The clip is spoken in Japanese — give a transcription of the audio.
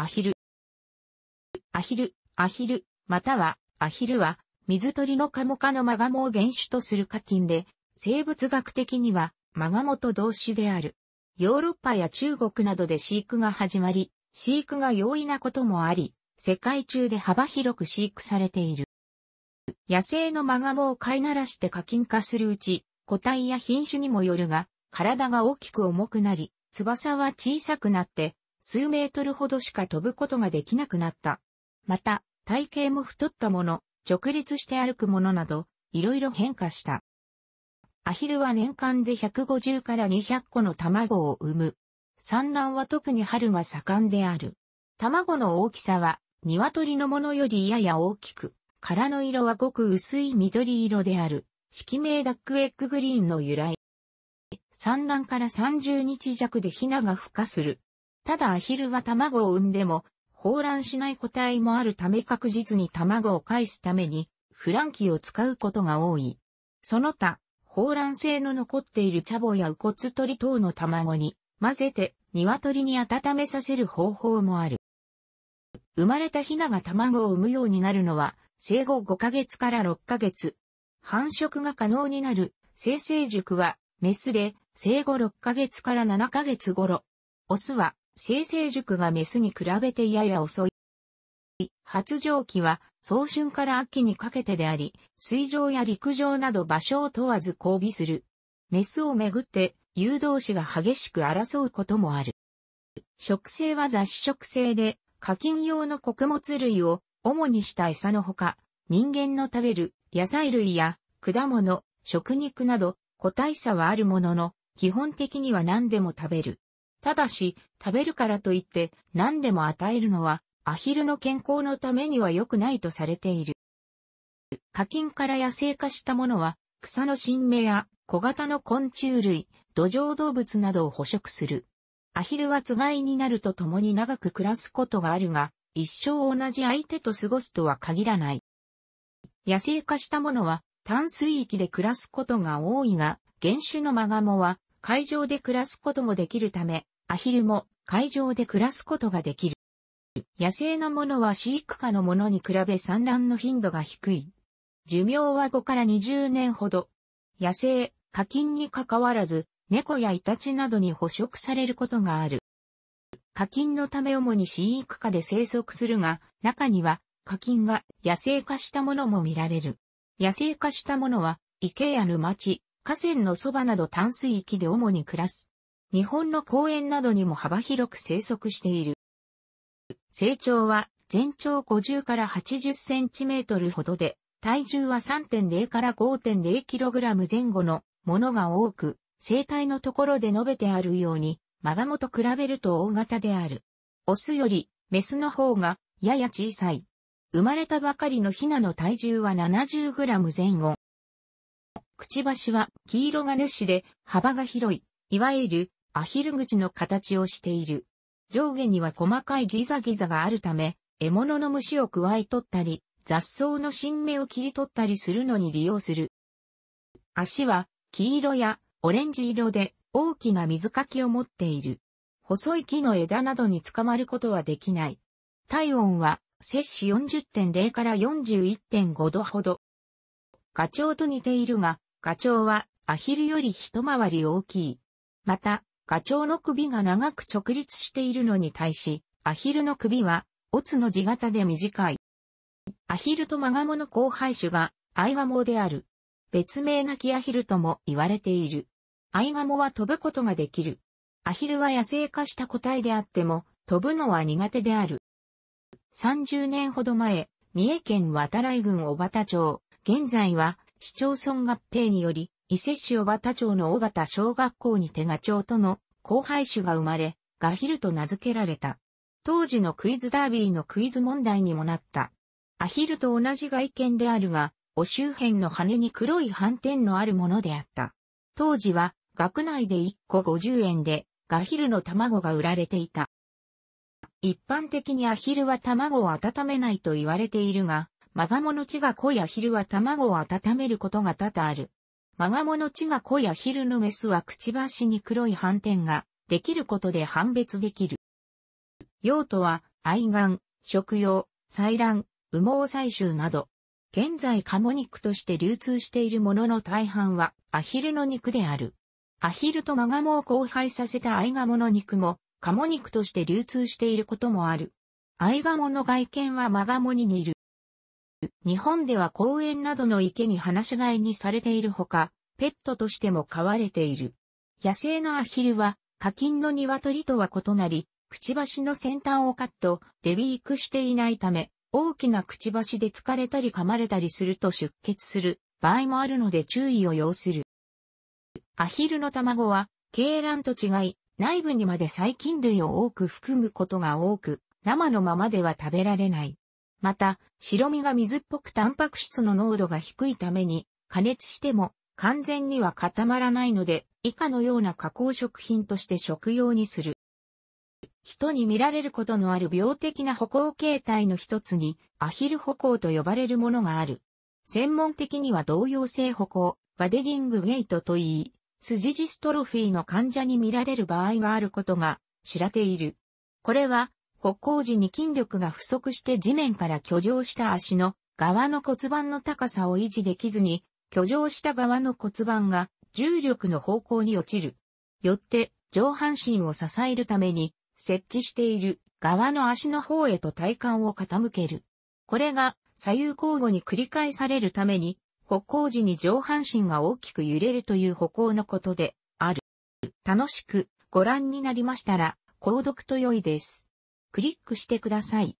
アヒル。アヒル、アヒル、または、アヒルは、水鳥のカモ科のマガモを原種とする課金で、生物学的には、マガモと同種である。ヨーロッパや中国などで飼育が始まり、飼育が容易なこともあり、世界中で幅広く飼育されている。野生のマガモを飼いならして課金化するうち、個体や品種にもよるが、体が大きく重くなり、翼は小さくなって、数メートルほどしか飛ぶことができなくなった。また、体型も太ったもの、直立して歩くものなど、いろいろ変化した。アヒルは年間で150から200個の卵を産む。産卵は特に春が盛んである。卵の大きさは、鶏のものよりやや大きく、殻の色はごく薄い緑色である。色名ダックエッググリーンの由来。産卵から30日弱でヒナが孵化する。ただアヒルは卵を産んでも、放卵しない個体もあるため確実に卵を返すために、フランキを使うことが多い。その他、放卵性の残っているチャボやウコツ鳥等の卵に混ぜて鶏に温めさせる方法もある。生まれたヒナが卵を産むようになるのは生後5ヶ月から6ヶ月。繁殖が可能になる生成塾はメスで生後6ヶ月から7ヶ月頃。オスは生成塾がメスに比べてやや遅い。発情期は、早春から秋にかけてであり、水上や陸上など場所を問わず交尾する。メスをめぐって、誘導子が激しく争うこともある。食性は雑食性で、課金用の穀物類を主にした餌のほか、人間の食べる野菜類や果物、食肉など個体差はあるものの、基本的には何でも食べる。ただし、食べるからといって何でも与えるのはアヒルの健康のためには良くないとされている。課金から野生化したものは草の新芽や小型の昆虫類、土壌動物などを捕食する。アヒルはつがいになると共に長く暮らすことがあるが、一生同じ相手と過ごすとは限らない。野生化したものは淡水域で暮らすことが多いが、原種のマガモは海上で暮らすこともできるため、アヒルも海上で暮らすことができる。野生のものは飼育下のものに比べ産卵の頻度が低い。寿命は5から20年ほど。野生、課金にかかわらず、猫やイタチなどに捕食されることがある。課金のため主に飼育下で生息するが、中には課金が野生化したものも見られる。野生化したものは、池や沼地、河川のそばなど淡水域で主に暮らす。日本の公園などにも幅広く生息している。成長は全長50から80センチメートルほどで、体重は3.0から5.0キログラム前後のものが多く、生体のところで述べてあるように、マガモと比べると大型である。オスよりメスの方がやや小さい。生まれたばかりのヒナの体重は70グラム前後。くちばしは黄色が主で幅が広い、いわゆるアヒル口の形をしている。上下には細かいギザギザがあるため、獲物の虫を加え取ったり、雑草の新芽を切り取ったりするのに利用する。足は黄色やオレンジ色で大きな水かきを持っている。細い木の枝などに捕まることはできない。体温は摂氏40.0から41.5度ほど。ガチョウと似ているが、ガチョウはアヒルより一回り大きい。また、ガチョウの首が長く直立しているのに対し、アヒルの首は、オツの字型で短い。アヒルとマガモの交配種が、アイガモである。別名なきアヒルとも言われている。アイガモは飛ぶことができる。アヒルは野生化した個体であっても、飛ぶのは苦手である。30年ほど前、三重県渡来郡小畑町、現在は市町村合併により、伊勢市小畑町の小畑小学校に手賀町との後輩種が生まれ、ガヒルと名付けられた。当時のクイズダービーのクイズ問題にもなった。アヒルと同じ外見であるが、お周辺の羽に黒い斑点のあるものであった。当時は、学内で1個50円で、ガヒルの卵が売られていた。一般的にアヒルは卵を温めないと言われているが、マガモの血が濃いアヒルは卵を温めることが多々ある。マガモの血が濃いアヒルのメスはくちばしに黒い斑点ができることで判別できる。用途は、愛眼、食用、採卵、羽毛採集など。現在カモ肉として流通しているものの大半はアヒルの肉である。アヒルとマガモを交配させたアイガモの肉もカモ肉として流通していることもある。アイガモの外見はマガモに似る。日本では公園などの池に放し飼いにされているほか、ペットとしても飼われている。野生のアヒルは、課金の鶏とは異なり、くちばしの先端をカット、デビークしていないため、大きなくちばしで疲れたり噛まれたりすると出血する場合もあるので注意を要する。アヒルの卵は、鶏卵と違い、内部にまで細菌類を多く含むことが多く、生のままでは食べられない。また、白身が水っぽくタンパク質の濃度が低いために、加熱しても完全には固まらないので、以下のような加工食品として食用にする。人に見られることのある病的な歩行形態の一つに、アヒル歩行と呼ばれるものがある。専門的には動揺性歩行、バデリングゲイトといい、筋ジストロフィーの患者に見られる場合があることが知られている。これは歩行時に筋力が不足して地面から居上した足の側の骨盤の高さを維持できずに、居上した側の骨盤が重力の方向に落ちる。よって上半身を支えるために設置している側の足の方へと体幹を傾ける。これが左右交互に繰り返されるために、歩行時に上半身が大きく揺れるという歩行のことである。楽しくご覧になりましたら、購読と良いです。クリックしてください。